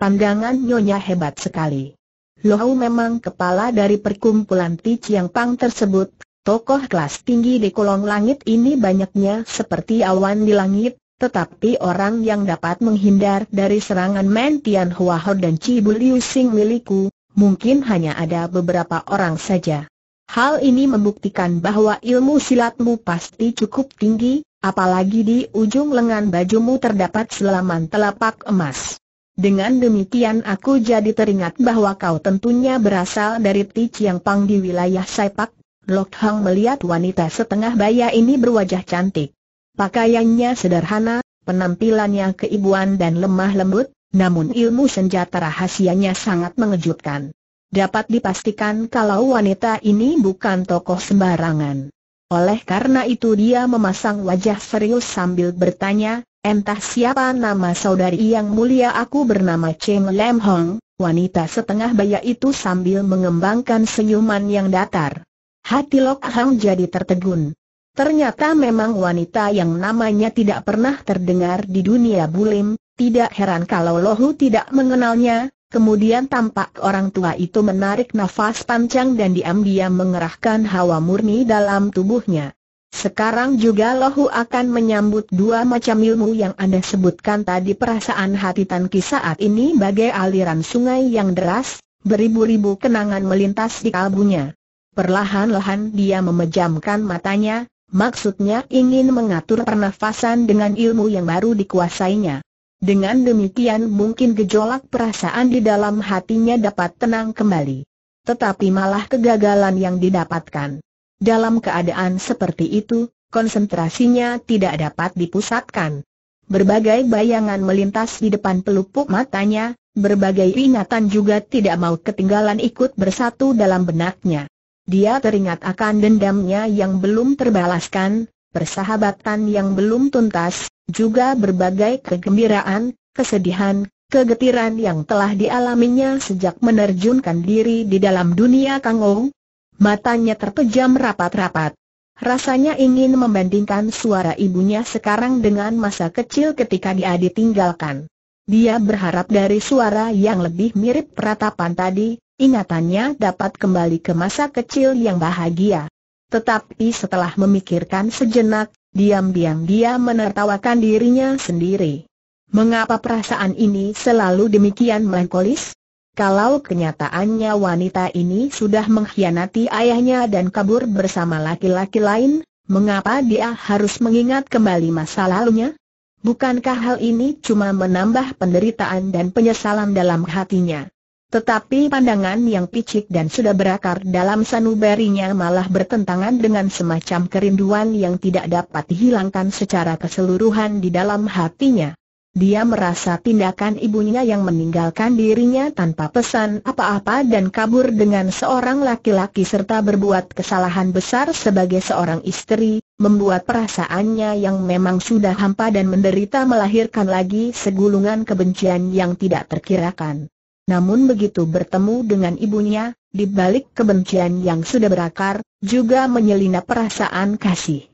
Pandangan nyonya hebat sekali. Lohau memang kepala dari perkumpulan Tich yang Pang tersebut, tokoh kelas tinggi di kolong langit ini banyaknya seperti awan di langit, tetapi orang yang dapat menghindar dari serangan Mentian Hua Ho dan Cibuliu Sing milikku, mungkin hanya ada beberapa orang saja. Hal ini membuktikan bahwa ilmu silatmu pasti cukup tinggi, apalagi di ujung lengan bajumu terdapat selaman telapak emas. Dengan demikian aku jadi teringat bahwa kau tentunya berasal dari Ti yang Pang di wilayah Saipak. Lok Hang melihat wanita setengah baya ini berwajah cantik. Pakaiannya sederhana, penampilannya keibuan dan lemah lembut, namun ilmu senjata rahasianya sangat mengejutkan. Dapat dipastikan kalau wanita ini bukan tokoh sembarangan. Oleh karena itu dia memasang wajah serius sambil bertanya, entah siapa nama saudari yang mulia aku bernama Cheng Lam Hong, wanita setengah baya itu sambil mengembangkan senyuman yang datar. Hati Lok Hang jadi tertegun. Ternyata memang wanita yang namanya tidak pernah terdengar di dunia bulim, tidak heran kalau Lohu tidak mengenalnya, kemudian tampak orang tua itu menarik nafas panjang dan diam-diam mengerahkan hawa murni dalam tubuhnya. Sekarang juga Lohu akan menyambut dua macam ilmu yang Anda sebutkan tadi perasaan hati Tan Ki saat ini bagai aliran sungai yang deras, beribu-ribu kenangan melintas di kalbunya. Perlahan-lahan dia memejamkan matanya, maksudnya ingin mengatur pernafasan dengan ilmu yang baru dikuasainya. Dengan demikian mungkin gejolak perasaan di dalam hatinya dapat tenang kembali. Tetapi malah kegagalan yang didapatkan. Dalam keadaan seperti itu, konsentrasinya tidak dapat dipusatkan. Berbagai bayangan melintas di depan pelupuk matanya, berbagai ingatan juga tidak mau ketinggalan ikut bersatu dalam benaknya. Dia teringat akan dendamnya yang belum terbalaskan, persahabatan yang belum tuntas, juga berbagai kegembiraan, kesedihan, kegetiran yang telah dialaminya sejak menerjunkan diri di dalam dunia Kangou. Matanya terpejam rapat-rapat. Rasanya ingin membandingkan suara ibunya sekarang dengan masa kecil ketika dia ditinggalkan. Dia berharap dari suara yang lebih mirip peratapan tadi, ingatannya dapat kembali ke masa kecil yang bahagia. Tetapi setelah memikirkan sejenak, diam-diam dia menertawakan dirinya sendiri. Mengapa perasaan ini selalu demikian melankolis? Kalau kenyataannya wanita ini sudah mengkhianati ayahnya dan kabur bersama laki-laki lain, mengapa dia harus mengingat kembali masa lalunya? Bukankah hal ini cuma menambah penderitaan dan penyesalan dalam hatinya? Tetapi pandangan yang picik dan sudah berakar dalam sanubarinya malah bertentangan dengan semacam kerinduan yang tidak dapat dihilangkan secara keseluruhan di dalam hatinya. Dia merasa tindakan ibunya yang meninggalkan dirinya tanpa pesan apa-apa dan kabur dengan seorang laki-laki serta berbuat kesalahan besar sebagai seorang istri, membuat perasaannya yang memang sudah hampa dan menderita melahirkan lagi segulungan kebencian yang tidak terkirakan. Namun begitu bertemu dengan ibunya, di balik kebencian yang sudah berakar, juga menyelinap perasaan kasih.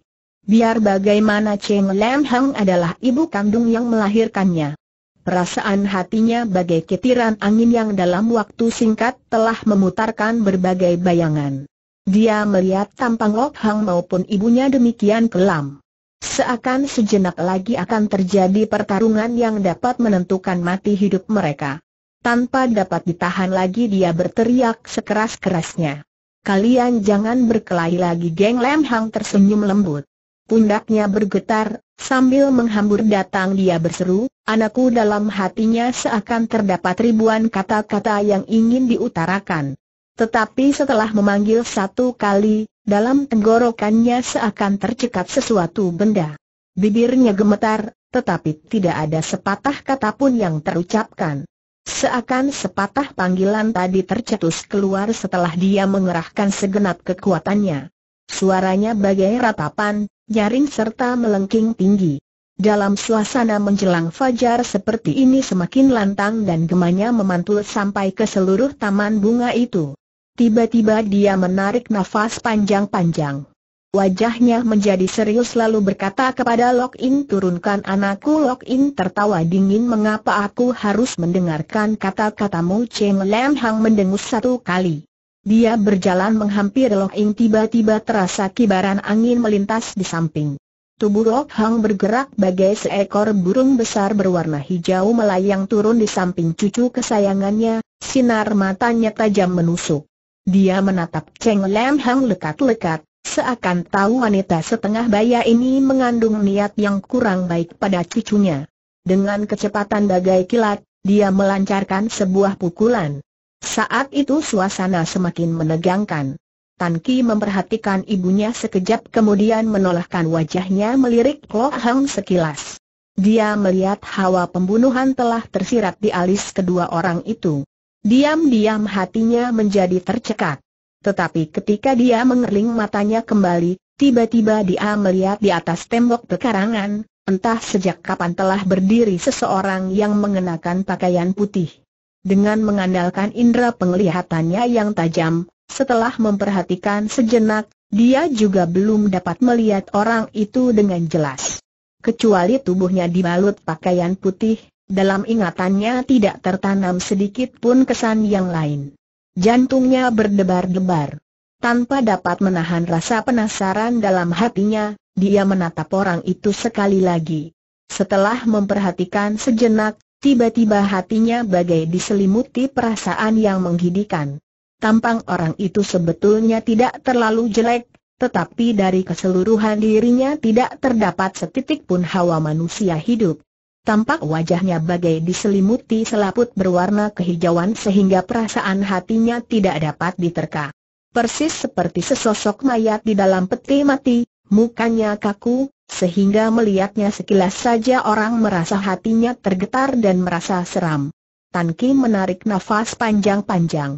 Biar bagaimana Cheng Lam Hang adalah ibu kandung yang melahirkannya. Perasaan hatinya bagai ketiran angin yang dalam waktu singkat telah memutarkan berbagai bayangan. Dia melihat tampang Lok Hang maupun ibunya demikian kelam. Seakan sejenak lagi akan terjadi pertarungan yang dapat menentukan mati hidup mereka. Tanpa dapat ditahan lagi dia berteriak sekeras-kerasnya. Kalian jangan berkelahi lagi geng Lem tersenyum lembut. Pundaknya bergetar, sambil menghambur datang dia berseru, anakku dalam hatinya seakan terdapat ribuan kata-kata yang ingin diutarakan. Tetapi setelah memanggil satu kali, dalam tenggorokannya seakan tercekat sesuatu benda. Bibirnya gemetar, tetapi tidak ada sepatah kata pun yang terucapkan. Seakan sepatah panggilan tadi tercetus keluar setelah dia mengerahkan segenap kekuatannya. Suaranya bagai ratapan, nyaring serta melengking tinggi. Dalam suasana menjelang fajar seperti ini semakin lantang dan gemanya memantul sampai ke seluruh taman bunga itu. Tiba-tiba dia menarik nafas panjang-panjang. Wajahnya menjadi serius lalu berkata kepada Lok In turunkan anakku Lok In tertawa dingin mengapa aku harus mendengarkan kata-katamu Cheng Lam Hang mendengus satu kali. Dia berjalan menghampiri Lok In tiba-tiba terasa kibaran angin melintas di samping. Tubuh Lok Hang bergerak bagai seekor burung besar berwarna hijau melayang turun di samping cucu kesayangannya, sinar matanya tajam menusuk. Dia menatap Cheng Lam Hang lekat-lekat Seakan tahu wanita setengah baya ini mengandung niat yang kurang baik pada cucunya. Dengan kecepatan bagai kilat, dia melancarkan sebuah pukulan. Saat itu suasana semakin menegangkan. Tan Ki memperhatikan ibunya sekejap kemudian menolakkan wajahnya melirik Klo Hang sekilas. Dia melihat hawa pembunuhan telah tersirat di alis kedua orang itu. Diam-diam hatinya menjadi tercekat. Tetapi ketika dia mengerling matanya kembali, tiba-tiba dia melihat di atas tembok pekarangan, entah sejak kapan telah berdiri seseorang yang mengenakan pakaian putih. Dengan mengandalkan indera penglihatannya yang tajam, setelah memperhatikan sejenak, dia juga belum dapat melihat orang itu dengan jelas. Kecuali tubuhnya dibalut pakaian putih, dalam ingatannya tidak tertanam sedikit pun kesan yang lain. Jantungnya berdebar-debar. Tanpa dapat menahan rasa penasaran dalam hatinya, dia menatap orang itu sekali lagi. Setelah memperhatikan sejenak, tiba-tiba hatinya bagai diselimuti perasaan yang menghidikan. Tampang orang itu sebetulnya tidak terlalu jelek, tetapi dari keseluruhan dirinya tidak terdapat setitik pun hawa manusia hidup. Tampak wajahnya bagai diselimuti selaput berwarna kehijauan sehingga perasaan hatinya tidak dapat diterka. Persis seperti sesosok mayat di dalam peti mati, mukanya kaku, sehingga melihatnya sekilas saja orang merasa hatinya tergetar dan merasa seram. Tan Ki menarik nafas panjang-panjang.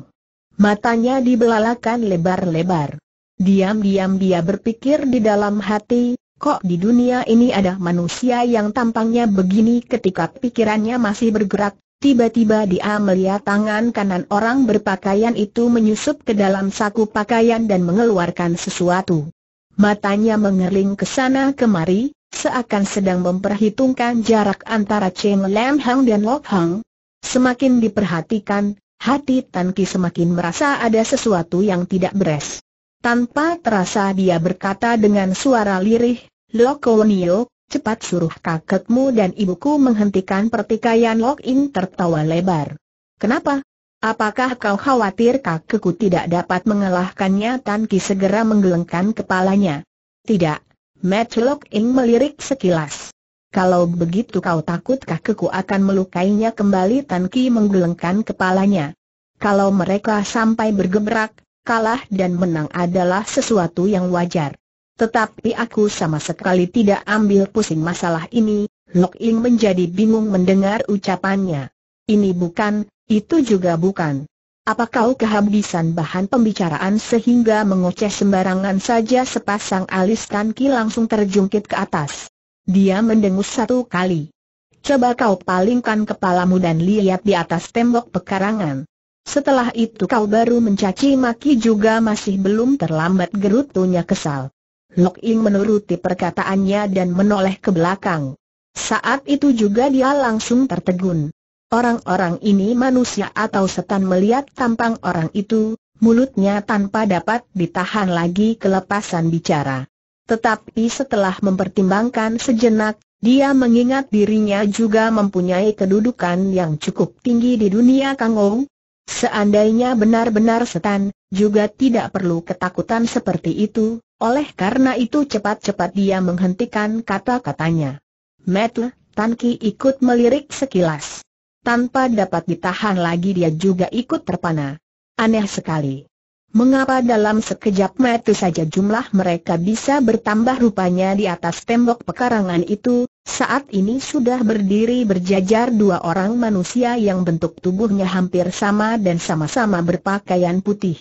Matanya dibelalakan lebar-lebar. Diam-diam dia berpikir di dalam hati, Kok di dunia ini ada manusia yang tampangnya begini ketika pikirannya masih bergerak, tiba-tiba dia melihat tangan kanan orang berpakaian itu menyusup ke dalam saku pakaian dan mengeluarkan sesuatu. Matanya mengerling ke sana kemari, seakan sedang memperhitungkan jarak antara Cheng Lam Hang dan Lok Hang. Semakin diperhatikan, hati Tan Ki semakin merasa ada sesuatu yang tidak beres. Tanpa terasa dia berkata dengan suara lirih, Nio, cepat suruh kakekmu dan ibuku menghentikan pertikaian Lok In tertawa lebar. Kenapa? Apakah kau khawatir kakekku tidak dapat mengalahkannya? Tan Ki segera menggelengkan kepalanya. Tidak. Matt Lok In melirik sekilas. Kalau begitu kau takut kakekku akan melukainya kembali Tan Ki menggelengkan kepalanya. Kalau mereka sampai bergebrak, kalah dan menang adalah sesuatu yang wajar. Tetapi aku sama sekali tidak ambil pusing masalah ini, Lok Ing menjadi bingung mendengar ucapannya. Ini bukan, itu juga bukan. Apa kau kehabisan bahan pembicaraan sehingga mengoceh sembarangan saja sepasang alis Tan Ki langsung terjungkit ke atas. Dia mendengus satu kali. Coba kau palingkan kepalamu dan lihat di atas tembok pekarangan. Setelah itu kau baru mencaci maki juga masih belum terlambat gerutunya kesal. Lok Ing menuruti perkataannya dan menoleh ke belakang. Saat itu juga dia langsung tertegun. Orang-orang ini manusia atau setan melihat tampang orang itu, mulutnya tanpa dapat ditahan lagi kelepasan bicara. Tetapi setelah mempertimbangkan sejenak, dia mengingat dirinya juga mempunyai kedudukan yang cukup tinggi di dunia Kangou. Seandainya benar-benar setan, juga tidak perlu ketakutan seperti itu, oleh karena itu cepat-cepat dia menghentikan kata-katanya. Metle, Tanki ikut melirik sekilas. Tanpa dapat ditahan lagi dia juga ikut terpana. Aneh sekali. Mengapa dalam sekejap metu saja jumlah mereka bisa bertambah rupanya di atas tembok pekarangan itu, saat ini sudah berdiri berjajar dua orang manusia yang bentuk tubuhnya hampir sama dan sama-sama berpakaian putih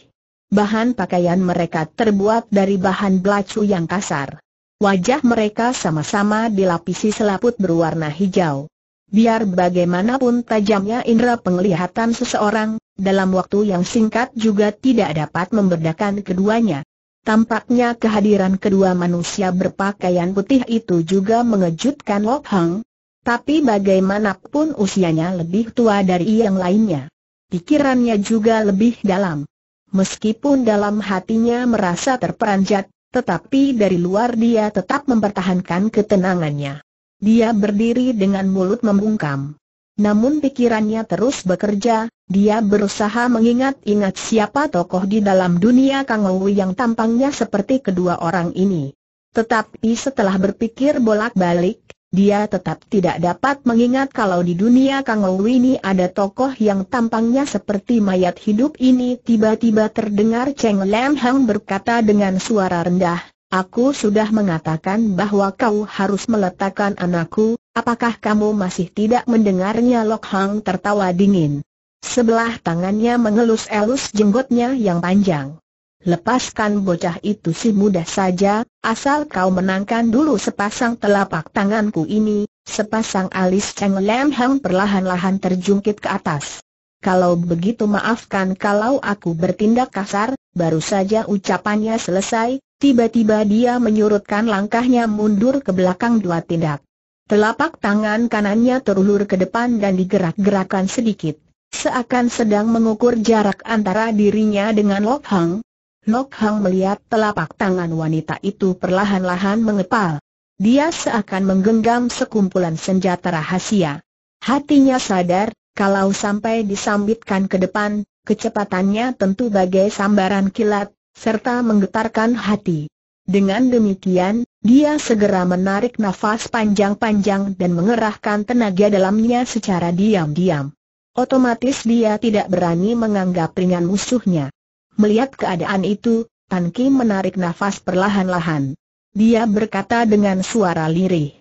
bahan pakaian mereka terbuat dari bahan belacu yang kasar. Wajah mereka sama-sama dilapisi selaput berwarna hijau. Biar bagaimanapun tajamnya indera penglihatan seseorang, dalam waktu yang singkat juga tidak dapat membedakan keduanya. Tampaknya kehadiran kedua manusia berpakaian putih itu juga mengejutkan Lok Hang. Tapi bagaimanapun usianya lebih tua dari yang lainnya. Pikirannya juga lebih dalam. Meskipun dalam hatinya merasa terperanjat, tetapi dari luar dia tetap mempertahankan ketenangannya. Dia berdiri dengan mulut membungkam. Namun pikirannya terus bekerja, dia berusaha mengingat-ingat siapa tokoh di dalam dunia Kang Ou yang tampangnya seperti kedua orang ini. Tetapi setelah berpikir bolak-balik, dia tetap tidak dapat mengingat kalau di dunia Kang Ou ini ada tokoh yang tampangnya seperti mayat hidup ini tiba-tiba terdengar Cheng Lam Hang berkata dengan suara rendah, Aku sudah mengatakan bahwa kau harus meletakkan anakku, apakah kamu masih tidak mendengarnya Lok Hang tertawa dingin. Sebelah tangannya mengelus-elus jenggotnya yang panjang. Lepaskan bocah itu si mudah saja, asal kau menangkan dulu sepasang telapak tanganku ini, sepasang alis Cheng Lam Hang perlahan-lahan terjungkit ke atas. Kalau begitu maafkan kalau aku bertindak kasar, baru saja ucapannya selesai, tiba-tiba dia menyurutkan langkahnya mundur ke belakang dua tindak. Telapak tangan kanannya terulur ke depan dan digerak gerakan sedikit, seakan sedang mengukur jarak antara dirinya dengan Lok Hang, Lok Hang melihat telapak tangan wanita itu perlahan-lahan mengepal. Dia seakan menggenggam sekumpulan senjata rahasia. Hatinya sadar, kalau sampai disambitkan ke depan, kecepatannya tentu bagai sambaran kilat, serta menggetarkan hati. Dengan demikian, dia segera menarik nafas panjang-panjang dan mengerahkan tenaga dalamnya secara diam-diam. Otomatis dia tidak berani menganggap ringan musuhnya. Melihat keadaan itu, Tan Kim menarik nafas perlahan-lahan. Dia berkata dengan suara lirih.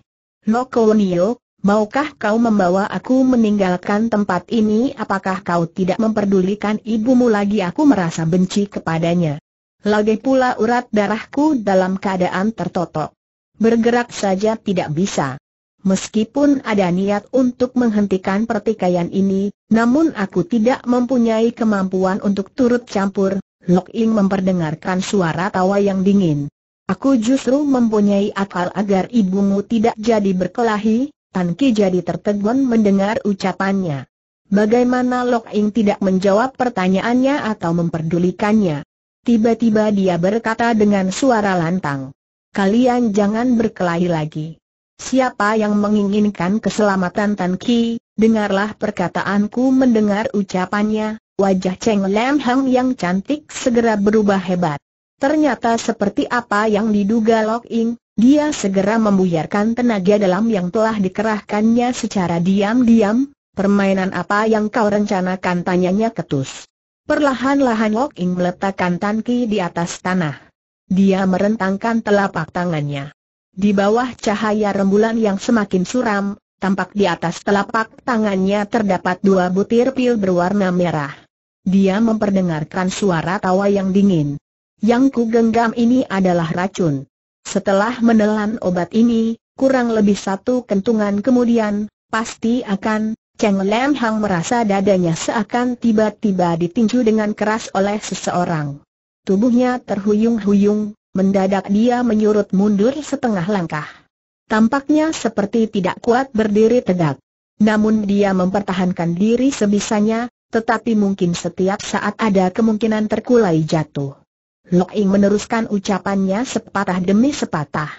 Loko Nio, maukah kau membawa aku meninggalkan tempat ini? Apakah kau tidak memperdulikan ibumu lagi? Aku merasa benci kepadanya. Lagi pula urat darahku dalam keadaan tertotok. Bergerak saja tidak bisa. Meskipun ada niat untuk menghentikan pertikaian ini, namun aku tidak mempunyai kemampuan untuk turut campur. Lok Ing memperdengarkan suara tawa yang dingin. Aku justru mempunyai akal agar ibumu tidak jadi berkelahi, Tan Ki jadi tertegun mendengar ucapannya. Bagaimana Lok Ing tidak menjawab pertanyaannya atau memperdulikannya? Tiba-tiba dia berkata dengan suara lantang. Kalian jangan berkelahi lagi. Siapa yang menginginkan keselamatan Tan Ki, dengarlah perkataanku mendengar ucapannya, wajah Cheng Lam Hang yang cantik segera berubah hebat. Ternyata seperti apa yang diduga Lok Ing, dia segera membuyarkan tenaga dalam yang telah dikerahkannya secara diam-diam, permainan apa yang kau rencanakan tanyanya ketus. Perlahan-lahan Lok Ing meletakkan Tan Ki di atas tanah. Dia merentangkan telapak tangannya. Di bawah cahaya rembulan yang semakin suram, tampak di atas telapak tangannya terdapat dua butir pil berwarna merah. Dia memperdengarkan suara tawa yang dingin. Yang ku genggam ini adalah racun. Setelah menelan obat ini, kurang lebih satu kentungan kemudian, pasti akan, Cheng Lam Hang merasa dadanya seakan tiba-tiba ditinju dengan keras oleh seseorang. Tubuhnya terhuyung-huyung, Mendadak dia menyurut mundur setengah langkah. Tampaknya seperti tidak kuat berdiri tegak. Namun dia mempertahankan diri sebisanya, tetapi mungkin setiap saat ada kemungkinan terkulai jatuh. Ing meneruskan ucapannya sepatah demi sepatah.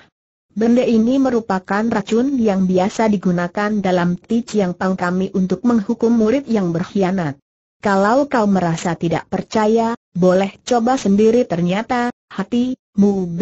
Benda ini merupakan racun yang biasa digunakan dalam teach yang Pang kami untuk menghukum murid yang berkhianat. Kalau kau merasa tidak percaya, boleh coba sendiri ternyata, hati, Mu B,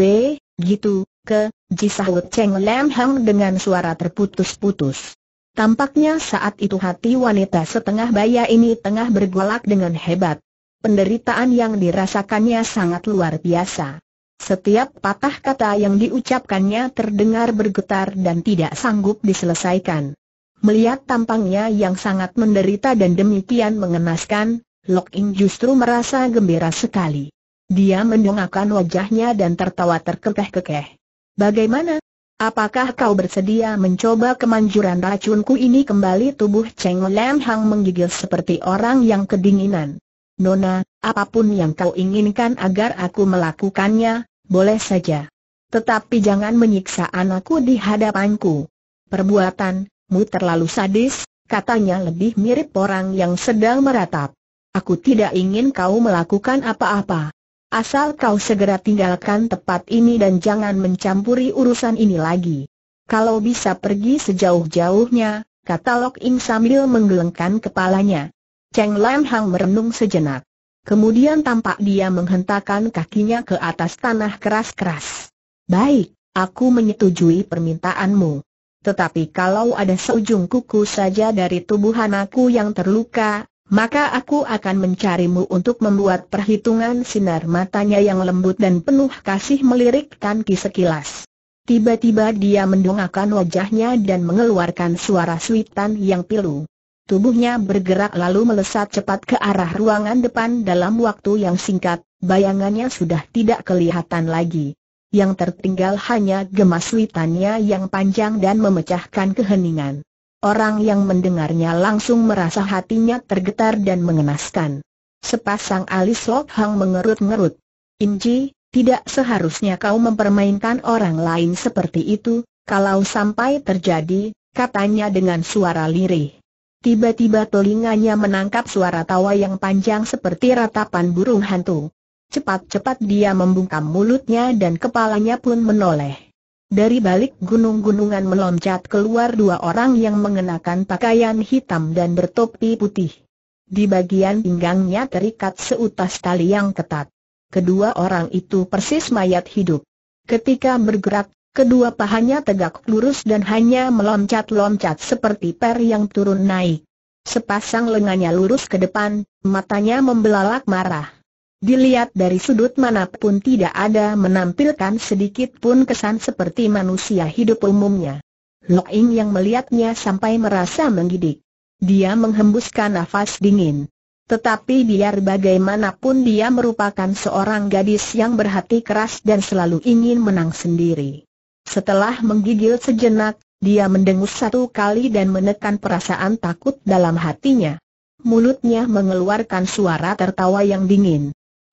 gitu, ke, jisahut Cheng Lam Hang dengan suara terputus-putus. Tampaknya saat itu hati wanita setengah baya ini tengah bergolak dengan hebat. Penderitaan yang dirasakannya sangat luar biasa. Setiap patah kata yang diucapkannya terdengar bergetar dan tidak sanggup diselesaikan. Melihat tampangnya yang sangat menderita dan demikian mengenaskan, Lok In justru merasa gembira sekali. Dia mendongakkan wajahnya dan tertawa terkekeh-kekeh. Bagaimana? Apakah kau bersedia mencoba kemanjuran racunku ini kembali tubuh Cheng Lam Hang menggigil seperti orang yang kedinginan. Nona, apapun yang kau inginkan agar aku melakukannya, boleh saja. Tetapi jangan menyiksa anakku di hadapanku. Perbuatanmu terlalu sadis, katanya lebih mirip orang yang sedang meratap. Aku tidak ingin kau melakukan apa-apa. Asal kau segera tinggalkan tempat ini dan jangan mencampuri urusan ini lagi. Kalau bisa pergi sejauh-jauhnya, kata Lok Ing sambil menggelengkan kepalanya. Cheng Lam Hang merenung sejenak. Kemudian tampak dia menghentakkan kakinya ke atas tanah keras-keras. Baik, aku menyetujui permintaanmu. Tetapi kalau ada seujung kuku saja dari tubuh anakku yang terluka, maka aku akan mencarimu untuk membuat perhitungan sinar matanya yang lembut dan penuh kasih melirik Tan Ki sekilas. Tiba-tiba dia mendongakkan wajahnya dan mengeluarkan suara suitan yang pilu. Tubuhnya bergerak lalu melesat cepat ke arah ruangan depan dalam waktu yang singkat, bayangannya sudah tidak kelihatan lagi. Yang tertinggal hanya gemas suitannya yang panjang dan memecahkan keheningan. Orang yang mendengarnya langsung merasa hatinya tergetar dan mengenaskan. Sepasang alis Lok Hang mengerut-ngerut. Inji, tidak seharusnya kau mempermainkan orang lain seperti itu, kalau sampai terjadi, katanya dengan suara lirih. Tiba-tiba telinganya menangkap suara tawa yang panjang seperti ratapan burung hantu. Cepat-cepat dia membungkam mulutnya dan kepalanya pun menoleh. Dari balik gunung-gunungan meloncat keluar dua orang yang mengenakan pakaian hitam dan bertopi putih. Di bagian pinggangnya terikat seutas tali yang ketat. Kedua orang itu persis mayat hidup. Ketika bergerak, kedua pahanya tegak lurus dan hanya meloncat-loncat seperti per yang turun naik. Sepasang lengannya lurus ke depan, matanya membelalak marah. Dilihat dari sudut manapun tidak ada menampilkan sedikit pun kesan seperti manusia hidup umumnya. Lok Ing yang melihatnya sampai merasa menggidik. Dia menghembuskan nafas dingin. Tetapi biar bagaimanapun dia merupakan seorang gadis yang berhati keras dan selalu ingin menang sendiri. Setelah menggigil sejenak, dia mendengus satu kali dan menekan perasaan takut dalam hatinya. Mulutnya mengeluarkan suara tertawa yang dingin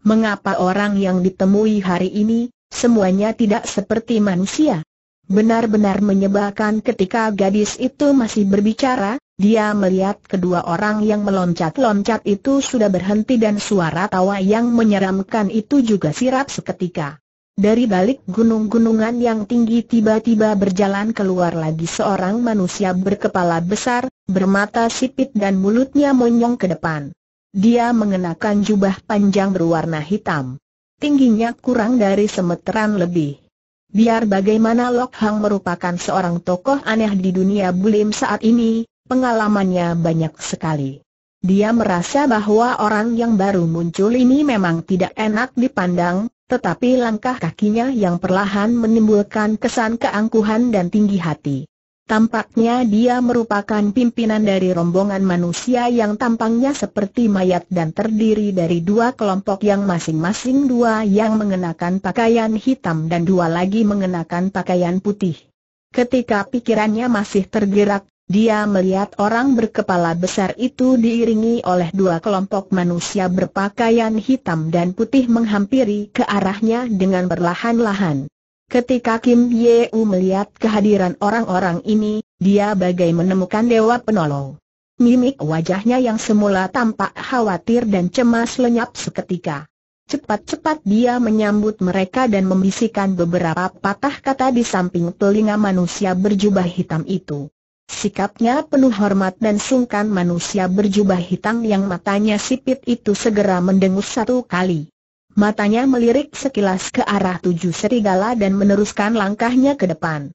mengapa orang yang ditemui hari ini, semuanya tidak seperti manusia? Benar-benar menyebalkan ketika gadis itu masih berbicara, dia melihat kedua orang yang meloncat-loncat itu sudah berhenti dan suara tawa yang menyeramkan itu juga sirap seketika. Dari balik gunung-gunungan yang tinggi tiba-tiba berjalan keluar lagi seorang manusia berkepala besar, bermata sipit dan mulutnya monyong ke depan. Dia mengenakan jubah panjang berwarna hitam. Tingginya kurang dari semeteran lebih. Biar bagaimana Lok Hang merupakan seorang tokoh aneh di dunia bulim saat ini, pengalamannya banyak sekali. Dia merasa bahwa orang yang baru muncul ini memang tidak enak dipandang, tetapi langkah kakinya yang perlahan menimbulkan kesan keangkuhan dan tinggi hati. Tampaknya dia merupakan pimpinan dari rombongan manusia yang tampangnya seperti mayat dan terdiri dari dua kelompok yang masing-masing dua yang mengenakan pakaian hitam dan dua lagi mengenakan pakaian putih. Ketika pikirannya masih tergerak, dia melihat orang berkepala besar itu diiringi oleh dua kelompok manusia berpakaian hitam dan putih menghampiri ke arahnya dengan berlahan-lahan. Ketika Kim Ye-u melihat kehadiran orang-orang ini, dia bagai menemukan dewa penolong. Mimik wajahnya yang semula tampak khawatir dan cemas lenyap seketika. Cepat-cepat dia menyambut mereka dan membisikkan beberapa patah kata di samping telinga manusia berjubah hitam itu. Sikapnya penuh hormat dan sungkan manusia berjubah hitam yang matanya sipit itu segera mendengus satu kali matanya melirik sekilas ke arah tujuh serigala dan meneruskan langkahnya ke depan.